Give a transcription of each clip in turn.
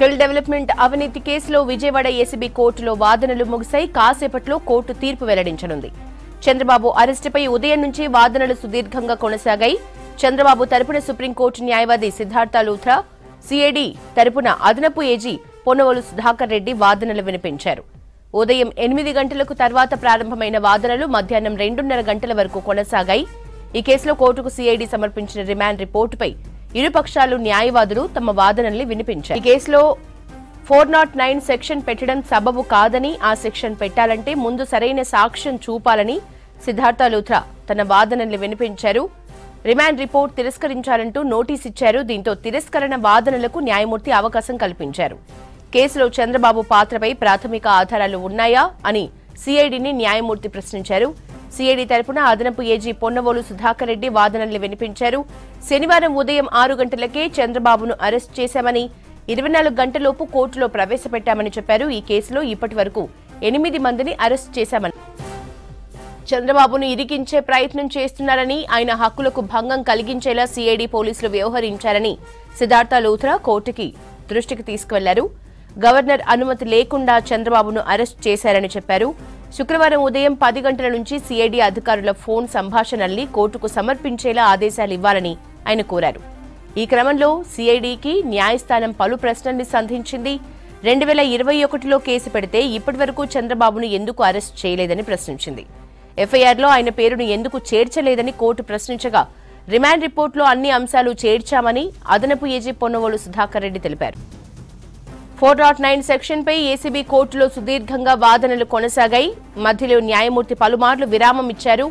skill development అవినీతి కేసులో Vijayawada ACB కోర్టులో వాదనలు ముగిశాయి కాసేపట్లో కోర్టు తీర్పు వెల్లడించనుంది చంద్రబాబు అరెస్టుపై ఉదయం నుంచి వాదనలు సుదీర్ఘంగా కొనసాగాయి చంద్రబాబు తరపున సుప్రీంకోర్టు న్యాయవాది సిద్ధార్థ లూథ్రా సిఐడి తరపున అదనపు ఏజీ పొన్నవలు సుధాకర్ రెడ్డి వాదనలు వినిపించారు ఉదయం ఎనిమిది గంటలకు తర్వాత ప్రారంభమైన వాదనలు మధ్యాహ్నం రెండున్నర గంటల వరకు కొనసాగాయి ఈ కేసులో కోర్టుకు సిఐడి సమర్పించిన రిమాండ్ రిపోర్టుపై ఇరుపక్షాలు న్యాయవాదులు తమ వాదనల్ని వినిపించారు ఈ కేసులో ఫోర్ నాట్ నైన్ సెక్షన్ పెట్టడం సబబు కాదని ఆ సెక్షన్ పెట్టాలంటే ముందు సరైన సాక్ష్యం చూపాలని సిద్ధార్థ లూథ్రా తన వాదనల్ని వినిపించారు రిమాండ్ రిపోర్ట్ తిరస్కరించాలంటూ నోటీస్ ఇచ్చారు దీంతో తిరస్కరణ వాదనలకు న్యాయమూర్తి అవకాశం కల్పించారు కేసులో చంద్రబాబు పాత్రపై ప్రాథమిక ఆధారాలు ఉన్నాయా అని సిఐడిని న్యాయమూర్తి ప్రశ్నించారు సిఐడి తరపున అదనపు ఏజీ పొన్నవోలు సుధాకర్ రెడ్డి వాదనలు వినిపించారు శనివారం ఉదయం ఆరు గంటలకే చంద్రబాబును అరెస్ట్ చేశామని ఇరవై నాలుగు గంటలోపు కోర్టులో ప్రవేశపెట్టామని చెప్పారు ఈ కేసులో ఇప్పటి వరకు ఎనిమిది మందిని అరెస్ట్ చేశామని చంద్రబాబును ఇరికించే ప్రయత్నం చేస్తున్నారని ఆయన హక్కులకు భంగం కలిగించేలా సిఐడి పోలీసులు వ్యవహరించారని సిద్ధార్థ లూథ్రా కోర్టుకి దృష్టికి తీసుకువెళ్లారు గవర్నర్ అనుమతి లేకుండా చంద్రబాబును అరెస్ట్ చేశారని చెప్పారు శుక్రవారం ఉదయం పది గంటల నుంచి సిఐడి అధికారుల ఫోన్ సంభాషణల్ని కోర్టుకు సమర్పించేలా ఆదేశాలు ఇవ్వాలని ఆయన కోరారు ఈ క్రమంలో సిఐడికి న్యాయస్థానం పలు ప్రశ్నల్ని సంధించింది రెండు వేల ఇరవై ఒకటిలో కేసు పెడితే ఇప్పటివరకు చంద్రబాబును ఎందుకు అరెస్ట్ చేయలేదని ప్రశ్నించింది ఎఫ్ఐఆర్లో ఆయన పేరును ఎందుకు చేర్చలేదని కోర్టు ప్రశ్నించగా రిమాండ్ రిపోర్టులో అన్ని అంశాలు చేర్చామని అదనపు ఏజీ పొన్నవోలు సుధాకర్ రెడ్డి తెలిపారు ఫోర్ డాట్ నైన్ సెక్షన్పై ఏసీబీ కోర్టులో సుదీర్ఘంగా వాదనలు కొనసాగాయి మధ్యలో న్యాయమూర్తి పలుమార్లు విరామం ఇచ్చారు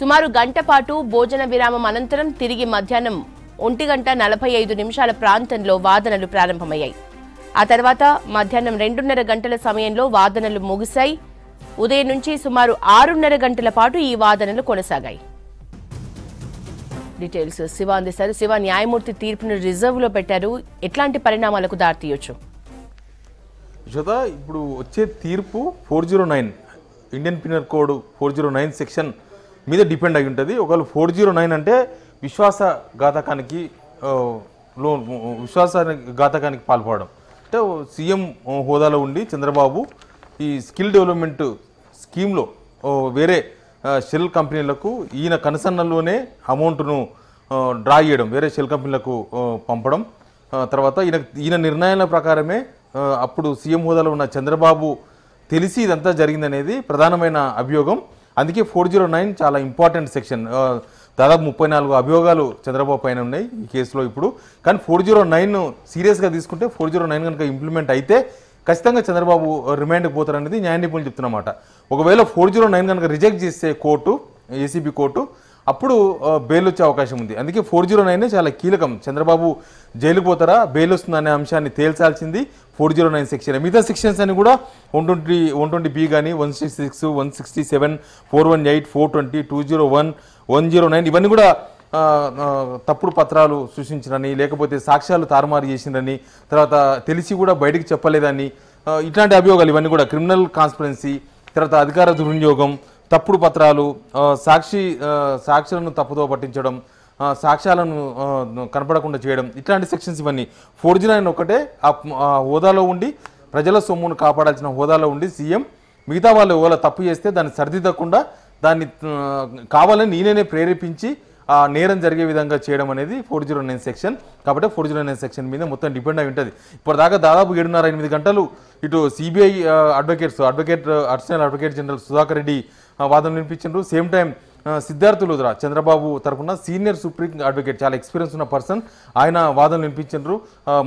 సుమారు గంట పాటు భోజన విరామం అనంతరం తిరిగి మధ్యాహ్నం ఒంటి గంట నలభై ఐదు నిమిషాల ప్రాంతంలో వాదనలు ప్రారంభమయ్యాయి ఆ తర్వాత మధ్యాహ్నం రెండున్నర గంటల సమయంలో వాదనలు ముగిశాయి ఉదయం నుంచి సుమారు ఆరున్నర గంటల పాటు ఈ వాదనలు కొనసాగాయి డీటెయిల్స్ శివ అందిస్తారు శివ న్యాయమూర్తి తీర్పును రిజర్వ్లో పెట్టారు ఎట్లాంటి పరిణామాలకు దారితీయొచ్చు యశోద ఇప్పుడు వచ్చే తీర్పు four zero nine Indian penal code four zero nine section మీద డిపెండ్ అయి ఉంటుంది ఒకవేళ ఫోర్ జీరో నైన్ అంటే విశ్వాస ఘాతకానికి లో ఘాతకానికి పాల్పడడం అంటే సీఎం హోదాలో ఉండి చంద్రబాబు ఈ స్కిల్ డెవలప్మెంట్ స్కీమ్లో వేరే షెల్ కంపెనీలకు ఈయన కనసన్నలోనే అమౌంట్ను డ్రా చేయడం వేరే షెల్ కంపెనీలకు పంపడం తర్వాత ఈయన ఈయన నిర్ణయాల ప్రకారమే అప్పుడు సీఎం హోదాలో ఉన్న చంద్రబాబు తెలిసి ఇదంతా జరిగిందనేది ప్రధానమైన అభియోగం అందుకే ఫోర్ జీరో నైన్ చాలా ఇంపార్టెంట్ సెక్షన్ దాదాపు ముప్పై నాలుగు అభియోగాలు చంద్రబాబు పైన ఉన్నాయి ఈ కేసులో ఇప్పుడు కానీ ఫోర్ జీరో నైన్ సీరియస్గా తీసుకుంటే ఫోర్ జీరో నైన్ కనుక ఇంప్లిమెంట్ అయితే ఖచ్చితంగా చంద్రబాబు రిమాండ్కి పోతారనేది న్యాయ నిపుణులు చెప్తున్నమాట ఒకవేళ ఫోర్ జీరో నైన్ కనుక రిజెక్ట్ చేస్తే కోర్టు ఏసీబీ కోర్టు అప్పుడు బెయిల్ వచ్చే అవకాశం ఉంది అందుకే ఫోర్ జీరో నైన్ చాలా కీలకం చంద్రబాబు జైలుకు పోతారా బెయిల్ వస్తుందనే అంశాన్ని తేల్చాల్సింది ఫోర్ జీరో నైన్ సెక్షన్ మిగతా సెక్షన్స్ అని కూడా one twenty one twenty B కానీ one sixty six one sixty seven four one eight four twenty two zero one one zero nine ఇవన్నీ కూడా తప్పుడు పత్రాలు సృష్టించినని లేకపోతే సాక్ష్యాలు తారుమారు చేసిందని తర్వాత తెలిసి కూడా బయటకు చెప్పలేదని ఇట్లాంటి అభియోగాలు ఇవన్నీ కూడా క్రిమినల్ కాన్స్పరెన్సీ తర్వాత అధికార దుర్వినియోగం తప్పుడు పత్రాలు సాక్షి సాక్షులను తప్పుదో పట్టించడం సాక్ష్యాలను కనపడకుండా చేయడం ఇట్లాంటి సెక్షన్స్ ఇవన్నీ ఫోర్ జీ నైన్ ఒకటే ఆ హోదాలో ఉండి ప్రజల సొమ్మును కాపాడాల్సిన హోదాలో ఉండి సీఎం మిగతా వాళ్ళు ఎవరో తప్పు చేస్తే దాన్ని సరిదిద్దకుండా దాన్ని కావాలని నేనే ప్రేరేపించి ఆ నేరం జరిగే విధంగా చేయడం అనేది ఫోర్ జీరో నైన్ సెక్షన్ కాబట్టి ఫోర్ జీరో నైన్ సెక్షన్ మీద మొత్తం డిపెండ్ అయి ఉంటుంది ఇప్పటిదాకా దాదాపు ఏడున్నర ఎనిమిది గంటలు ఇటు CBI advocates advocate additional advocate general Sudhakar Reddy వాదనలు వినిపించారు సేమ్ టైం సిద్ధార్థ లుద్రా చంద్రబాబు తరఫున సీనియర్ సుప్రీం అడ్వకేట్ చాలా ఎక్స్పీరియన్స్ ఉన్న పర్సన్ ఆయన వాదనలు వినిపించారు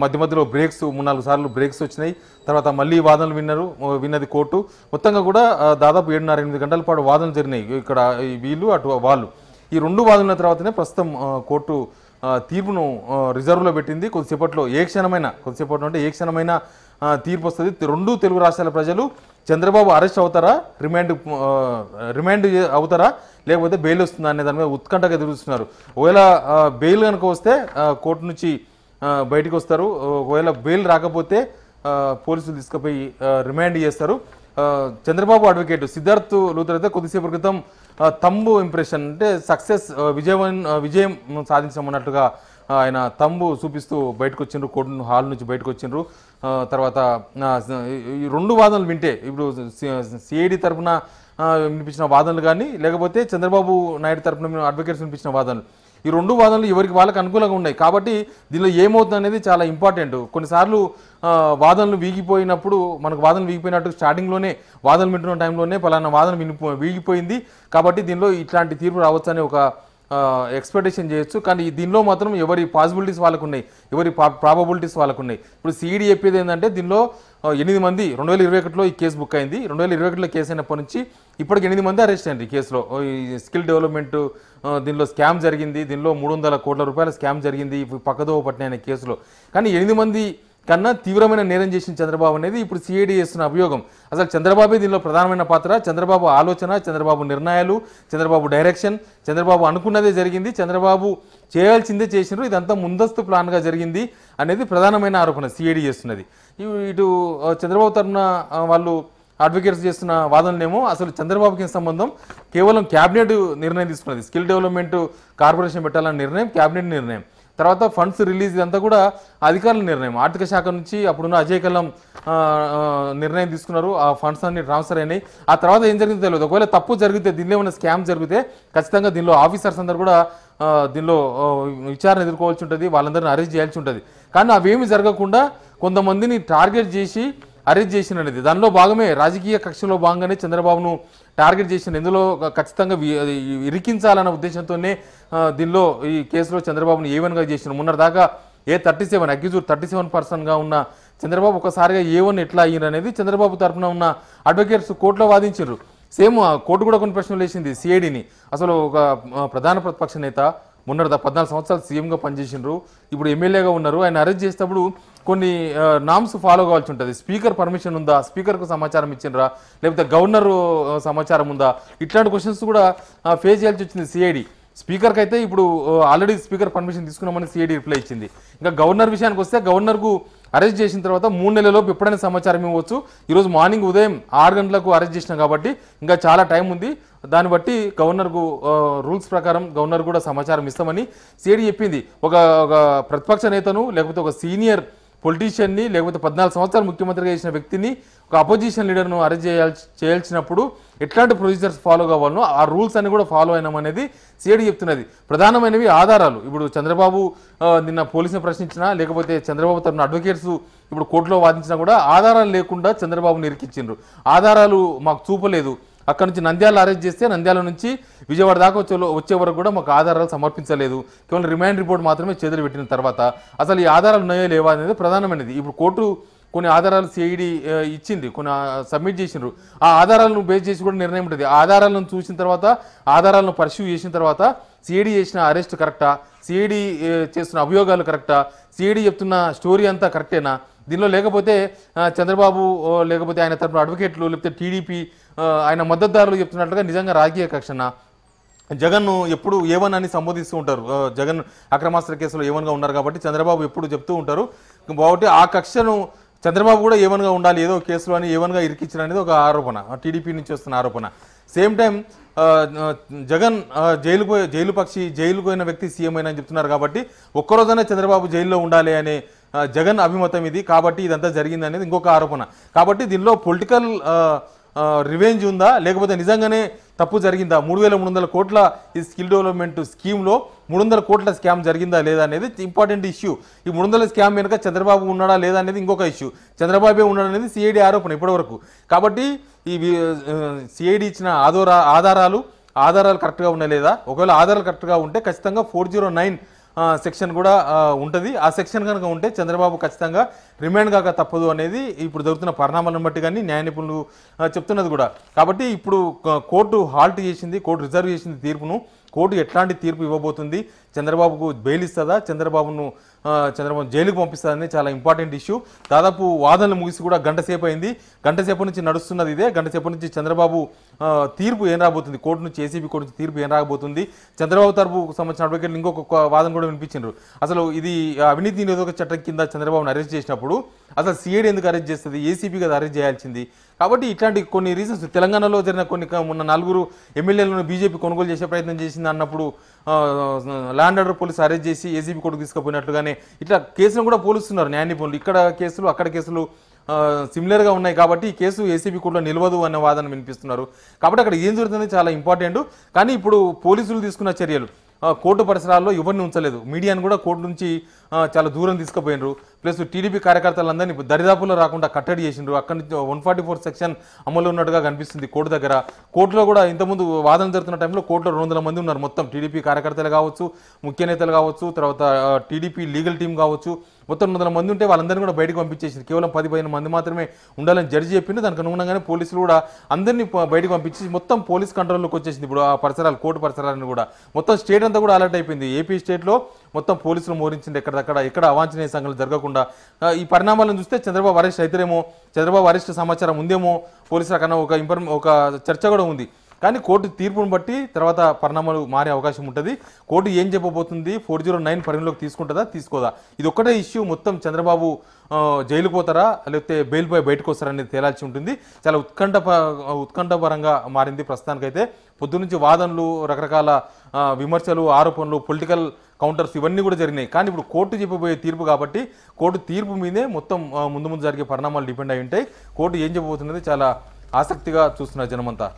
మధ్య మధ్యలో బ్రేక్స్ మూడు నాలుగు సార్లు బ్రేక్స్ వచ్చినాయి తర్వాత మళ్ళీ వాదనలు విన్నారు విన్నది కోర్టు మొత్తంగా కూడా దాదాపు ఏడున్నర ఎనిమిది గంటల పాటు వాదనలు జరిగినాయి ఇక్కడ వీళ్ళు అటు వాళ్ళు ఈ రెండు వాదనల తర్వాతనే ప్రస్తుతం కోర్టు తీర్పును రిజర్వ్లో పెట్టింది కొద్దిసేపట్లో ఏ క్షణమైన కొద్దిసేపట్లో అంటే ఏ క్షణమైన తీర్పు వస్తుంది రెండు తెలుగు రాష్ట్రాల ప్రజలు చంద్రబాబు అరెస్ట్ అవుతారా రిమాండ్ రిమాండ్ అవుతారా లేకపోతే బెయిల్ వస్తుందా అనే దాని మీద ఉత్కంఠగా ఎదురు ఒకవేళ బెయిల్ కనుక వస్తే కోర్టు నుంచి బయటకు వస్తారు ఒకవేళ బెయిల్ రాకపోతే పోలీసులు తీసుకుపోయి రిమాండ్ చేస్తారు చంద్రబాబు అడ్వకేట్ సిద్ధార్థ్ లూథర్ అయితే కొద్దిసేపు క్రితం తమ్ము ఇంప్రెషన్ అంటే సక్సెస్ విజయం విజయం సాధించమన్నట్టుగా ఆయన తంబు చూపిస్తూ బయటకు వచ్చిండ్రు కోర్టు హాల్ నుంచి బయటకు వచ్చిండ్రు తర్వాత రెండు వాదనలు వింటే ఇప్పుడు సిఐడి తరఫున వినిపించిన వాదనలు కానీ లేకపోతే చంద్రబాబు నాయుడు తరఫున అడ్వకేట్స్ వినిపించిన వాదనలు ఈ రెండు వాదనలు ఎవరికి వాళ్ళకి అనుకూలంగా ఉన్నాయి కాబట్టి దీనిలో ఏమవుతుంది అనేది చాలా ఇంపార్టెంట్ కొన్నిసార్లు వాదనలు వీగిపోయినప్పుడు మనకు వాదనలు వీగిపోయినట్టు స్టార్టింగ్లోనే వాదనలు వింటున్న టైంలోనే పలానా వాదన వినిపో వీగిపోయింది కాబట్టి దీనిలో ఇట్లాంటి తీర్పు రావచ్చు ఒక ఎక్స్పెక్టేషన్ చేయొచ్చు కానీ దీనిలో మాత్రం ఎవరి పాసిబిలిటీస్ వాళ్ళకు ఉన్నాయి ఎవరి ప్రాబబిలిటీస్ వాళ్ళకు ఉన్నాయి ఇప్పుడు సిఈడి చెప్పేది ఏంటంటే దీనిలో ఎనిమిది మంది రెండు వేల ఇరవై ఒకటిలో ఈ కేసు బుక్ అయింది రెండు వేల ఇరవై ఒకటిలో కేసు అయినప్పటి నుంచి ఇప్పటికి ఎనిమిది మంది అరెస్ట్ అయింది ఈ కేసులో ఈ స్కిల్ డెవలప్మెంట్ దీనిలో స్కామ్ జరిగింది దీనిలో మూడు వందల కోట్ల రూపాయల స్కామ్ జరిగింది పక్కదో పట్టిన కేసులో కానీ ఎనిమిది మంది కన్నా తీవ్రమైన నేరం చేసిన చంద్రబాబు అనేది ఇప్పుడు సిఐడి చేస్తున్న అభియోగం అసలు చంద్రబాబే దీనిలో ప్రధానమైన పాత్ర చంద్రబాబు ఆలోచన చంద్రబాబు నిర్ణయాలు చంద్రబాబు డైరెక్షన్ చంద్రబాబు అనుకున్నదే జరిగింది చంద్రబాబు చేయాల్సిందే చేసినారు ఇదంతా ముందస్తు ప్లాన్గా జరిగింది అనేది ప్రధానమైన ఆరోపణ సిఐడి చేస్తున్నది ఇటు చంద్రబాబు తరఫున వాళ్ళు అడ్వకేట్స్ చేస్తున్న వాదనలేమో అసలు చంద్రబాబుకి సంబంధం కేవలం క్యాబినెట్ నిర్ణయం తీసుకున్నది స్కిల్ డెవలప్మెంట్ కార్పొరేషన్ పెట్టాలన్న నిర్ణయం క్యాబినెట్ నిర్ణయం తర్వాత ఫండ్స్ రిలీజ్ ఇదంతా కూడా అధికారుల నిర్ణయం ఆర్థిక శాఖ నుంచి అప్పుడున్న అజయ్ కల్లం నిర్ణయం తీసుకున్నారు ఆ ఫండ్స్ అన్ని ట్రాన్స్ఫర్ అయినాయి ఆ తర్వాత ఏం జరిగిందో తెలియదు ఒకవేళ తప్పు జరిగితే దీనిలో ఏమైనా స్కామ్ జరిగితే ఖచ్చితంగా దీనిలో ఆఫీసర్స్ అందరు కూడా దీనిలో విచారణ ఎదుర్కోవాల్సి ఉంటుంది వాళ్ళందరిని అరెస్ట్ చేయాల్సి ఉంటుంది కానీ అవేమి జరగకుండా కొంతమందిని టార్గెట్ చేసి అరెస్ట్ చేసిన అనేది దానిలో భాగమే రాజకీయ కక్షలో భాగంగానే చంద్రబాబును టార్గెట్ చేసిన ఇందులో ఖచ్చితంగా ఇరికించాలన్న ఉద్దేశంతోనే దీనిలో ఈ కేసులో చంద్రబాబును వన్గా చేసిన మొన్నటిదాకా ఏ థర్టీ సెవెన్ అగ్గిజూర్ థర్టీ సెవెన్ పర్సన్గా ఉన్న చంద్రబాబు ఒకసారిగా ఏ వన్ ఎట్లా అయ్యిందనేది చంద్రబాబు తరఫున ఉన్న అడ్వకేట్స్ కోర్టులో వాదించారు సేమ్ కోర్టు కూడా కొన్ని ప్రశ్నలు వేసింది సిఐడిని అసలు ఒక ప్రధాన ప్రతిపక్ష నేత మొన్న పద్నాలుగు సంవత్సరాలు సీఎంగా పనిచేసినారు ఇప్పుడు ఎమ్మెల్యేగా ఉన్నారు ఆయన అరెస్ట్ చేసేటప్పుడు కొన్ని నామ్స్ ఫాలో కావాల్సి ఉంటుంది స్పీకర్ పర్మిషన్ ఉందా స్పీకర్కు సమాచారం ఇచ్చినరా లేకపోతే గవర్నర్ సమాచారం ఉందా ఇట్లాంటి క్వశ్చన్స్ కూడా ఫేస్ చేయాల్సి వచ్చింది సిఐడి స్పీకర్కి అయితే ఇప్పుడు ఆల్రెడీ స్పీకర్ పర్మిషన్ తీసుకున్నామని సిఐడి రిప్లై ఇచ్చింది ఇంకా గవర్నర్ విషయానికి వస్తే గవర్నర్కు అరెస్ట్ చేసిన తర్వాత మూడు నెలలలోపు ఎప్పుడైనా సమాచారం ఇవ్వచ్చు ఈరోజు మార్నింగ్ ఉదయం ఆరు గంటలకు అరెస్ట్ చేసినాం కాబట్టి ఇంకా చాలా టైం ఉంది దాన్ని బట్టి గవర్నర్కు రూల్స్ ప్రకారం గవర్నర్ కూడా సమాచారం ఇస్తామని సిఐడి చెప్పింది ఒక ప్రతిపక్ష నేతను లేకపోతే ఒక సీనియర్ పొలిటీషియన్ని లేకపోతే పద్నాలుగు సంవత్సరాలు ముఖ్యమంత్రిగా చేసిన వ్యక్తిని ఒక అపోజిషన్ లీడర్ను అరెస్ట్ చేయాల్సి చేయాల్సినప్పుడు ఎట్లాంటి ప్రొసీజర్స్ ఫాలో కావాలనో ఆ రూల్స్ అన్ని కూడా ఫాలో అయినామనేది సిఐడి చెప్తున్నది ప్రధానమైనవి ఆధారాలు ఇప్పుడు చంద్రబాబు నిన్న పోలీసుని ప్రశ్నించినా లేకపోతే చంద్రబాబు తరఫున అడ్వకేట్స్ ఇప్పుడు కోర్టులో వాదించినా కూడా ఆధారాలు లేకుండా చంద్రబాబు నిరికించిండ్రు ఆధారాలు మాకు చూపలేదు అక్కడ నుంచి నంద్యాల అరెస్ట్ చేస్తే నంద్యాల నుంచి విజయవాడ దాకా వచ్చే వచ్చే వరకు కూడా మాకు ఆధారాలు సమర్పించలేదు కేవలం రిమాండ్ రిపోర్ట్ మాత్రమే చేతులు పెట్టిన తర్వాత అసలు ఈ ఆధారాలు ఉన్నాయో లేవా అనేది ప్రధానమైనది ఇప్పుడు కోర్టు కొన్ని ఆధారాలు సిఐడి ఇచ్చింది కొన్ని సబ్మిట్ చేసినారు ఆ ఆధారాలను బేస్ చేసి కూడా నిర్ణయం ఉంటుంది ఆధారాలను చూసిన తర్వాత ఆధారాలను పర్స్యూ చేసిన తర్వాత సిఐడి చేసిన అరెస్ట్ కరెక్టా సిఐడి చేస్తున్న అభియోగాలు కరెక్టా సిఐడి చెప్తున్న స్టోరీ అంతా కరెక్టేనా దీనిలో లేకపోతే చంద్రబాబు లేకపోతే ఆయన తరపున అడ్వకేట్లు లేకపోతే టీడీపీ ఆయన మద్దతుదారులు చెప్తున్నట్లుగా నిజంగా రాజకీయ కక్షణ జగన్ను ఎప్పుడు ఏవన్ అని సంబోధిస్తూ ఉంటారు జగన్ అక్రమాస్త్ర కేసులో ఏవన్గా ఉన్నారు కాబట్టి చంద్రబాబు ఎప్పుడు చెప్తూ ఉంటారు కాబట్టి ఆ కక్షను చంద్రబాబు కూడా ఏవన్గా ఉండాలి ఏదో కేసులో అని ఏవన్గా ఇరికించిన అనేది ఒక ఆరోపణ టీడీపీ నుంచి వస్తున్న ఆరోపణ సేమ్ టైం జగన్ జైలుకు జైలు పక్షి జైలుకు పోయిన వ్యక్తి సీఎం అయినా అని చెప్తున్నారు కాబట్టి ఒక్కరోజైనా చంద్రబాబు జైల్లో ఉండాలి అనే జగన్ అభిమతం ఇది కాబట్టి ఇదంతా జరిగింది అనేది ఇంకొక ఆరోపణ కాబట్టి దీనిలో పొలిటికల్ రివెంజ్ ఉందా లేకపోతే నిజంగానే తప్పు జరిగిందా మూడు వేల మూడు వందల కోట్ల ఈ స్కిల్ డెవలప్మెంట్ స్కీమ్లో మూడు వందల కోట్ల స్కామ్ జరిగిందా లేదా అనేది ఇంపార్టెంట్ ఇష్యూ ఈ మూడు వందల స్కామ్ వెనుక చంద్రబాబు ఉన్నాడా లేదా అనేది ఇంకొక ఇష్యూ చంద్రబాబే ఉన్నాడు అనేది సిఐడి ఆరోపణ ఇప్పటివరకు కాబట్టి ఈ సిఐడి ఇచ్చిన ఆధార ఆధారాలు ఆధారాలు కరెక్ట్గా ఉన్నాయి లేదా ఒకవేళ ఆధారాలు కరెక్ట్గా ఉంటే ఖచ్చితంగా ఫోర్ జీరో నైన్ సెక్షన్ కూడా ఉంటుంది ఆ సెక్షన్ కనుక ఉంటే చంద్రబాబు ఖచ్చితంగా రిమాండ్ కాక తప్పదు అనేది ఇప్పుడు జరుగుతున్న పరిణామాలను బట్టి కానీ న్యాయ నిపుణులు చెప్తున్నది కూడా కాబట్టి ఇప్పుడు కోర్టు హాల్ట్ చేసింది కోర్టు రిజర్వ్ చేసింది తీర్పును కోర్టు ఎట్లాంటి తీర్పు ఇవ్వబోతుంది చంద్రబాబుకు బెయిల్ ఇస్తుందా చంద్రబాబును చంద్రబాబు జైలుకు పంపిస్తుందని చాలా ఇంపార్టెంట్ ఇష్యూ దాదాపు వాదనలు ముగిసి కూడా గంట సేపు అయింది గంట సేపు నుంచి నడుస్తున్నది ఇదే గంట సేపు నుంచి చంద్రబాబు తీర్పు ఏం రాబోతుంది కోర్టు నుంచి ఏసీబీ కోర్టు నుంచి తీర్పు ఏం రాబోతుంది చంద్రబాబు తరపు సంబంధించిన అడ్వకేట్లు ఇంకొక వాదన కూడా వినిపించారు అసలు ఇది అవినీతి నిరోధక చట్టం కింద చంద్రబాబును అరెస్ట్ చేసినప్పుడు అసలు సిఐడి ఎందుకు అరెస్ట్ చేస్తుంది ఏసీబీ కదా అరెస్ట్ చేయాల్సింది కాబట్టి ఇట్లాంటి కొన్ని రీజన్స్ తెలంగాణలో జరిగిన కొన్ని మొన్న నలుగురు ఎమ్మెల్యేలను బీజేపీ కొనుగోలు చేసే ప్రయత్నం చేసింది అన్నప్పుడు ల్యాండ్ ఆర్డర్ పోలీసు అరెస్ట్ చేసి ఏసీబీ కోర్టుకు తీసుకుపోయినట్లుగానే ఇట్లా కేసులను కూడా పోలుస్తున్నారు న్యాయ నిపుణులు ఇక్కడ కేసులు అక్కడ కేసులు సిమిలర్గా ఉన్నాయి కాబట్టి ఈ కేసు ఏసీబీ కోర్టులో నిలవదు అనే వాదన వినిపిస్తున్నారు కాబట్టి అక్కడ ఏం జరుగుతుంది చాలా ఇంపార్టెంట్ కానీ ఇప్పుడు పోలీసులు తీసుకున్న చర్యలు కోర్టు పరిసరాల్లో ఎవరిని ఉంచలేదు మీడియాను కూడా కోర్టు నుంచి చాలా దూరం తీసుకుపోయినరు ప్లస్ టీడీపీ కార్యకర్తలందరినీ దరిదాపులో రాకుండా కట్టడి చేసిండ్రు అక్కడి నుంచి వన్ ఫార్టీ ఫోర్ సెక్షన్ అమలు ఉన్నట్టుగా కనిపిస్తుంది కోర్టు దగ్గర కోర్టులో కూడా ఇంతకుముందు వాదన జరుగుతున్న టైంలో కోర్టులో రెండు వందల మంది ఉన్నారు మొత్తం టీడీపీ కార్యకర్తలు కావచ్చు ముఖ్య నేతలు కావచ్చు తర్వాత టీడీపీ లీగల్ టీం కావచ్చు మొత్తం వందల మంది ఉంటే వాళ్ళందరినీ కూడా బయటకు పంపించేసింది కేవలం పది పదిహేను మంది మాత్రమే ఉండాలని జడ్జి చెప్పింది దానికి అనుగుణంగానే పోలీసులు కూడా అందరినీ బయటకు పంపించి మొత్తం పోలీస్ కంట్రోల్లోకి వచ్చేసింది ఇప్పుడు ఆ పరిసరాలు కోర్టు పరిసరాలను కూడా మొత్తం స్టేట్ అంతా కూడా అలర్ట్ అయిపోయింది ఏపీ స్టేట్లో మొత్తం పోలీసులు మోరించింది ఎక్కడక్కడ ఎక్కడ అవాంఛనీయ సంఘటనలు జరగకుండా ఈ పరిణామాలను చూస్తే చంద్రబాబు అరెస్ట్ అవుతారేమో చంద్రబాబు అరెస్ట్ సమాచారం ఉందేమో పోలీసుల కన్నా ఒక ఇంఫర్మ్ ఒక చర్చ కూడా ఉంది కానీ కోర్టు తీర్పును బట్టి తర్వాత పరిణామాలు మారే అవకాశం ఉంటుంది కోర్టు ఏం చెప్పబోతుంది ఫోర్ జీరో నైన్ పరిగణలోకి తీసుకుంటుందా తీసుకోదా ఇది ఒక్కటే ఇష్యూ మొత్తం చంద్రబాబు జైలు పోతారా లేకపోతే బెయిల్పై బయటకు వస్తారా అనేది తేలాల్సి ఉంటుంది చాలా ఉత్కంఠ ఉత్కంఠపరంగా మారింది ప్రస్తుతానికైతే పొద్దునుంచి వాదనలు రకరకాల విమర్శలు ఆరోపణలు పొలిటికల్ కౌంటర్స్ ఇవన్నీ కూడా జరిగినాయి కానీ ఇప్పుడు కోర్టు చెప్పబోయే తీర్పు కాబట్టి కోర్టు తీర్పు మీదే మొత్తం ముందు ముందు జరిగే పరిణామాలు డిపెండ్ అయి ఉంటాయి కోర్టు ఏం చెప్పబోతున్నది చాలా ఆసక్తిగా చూస్తున్నారు జనమంతా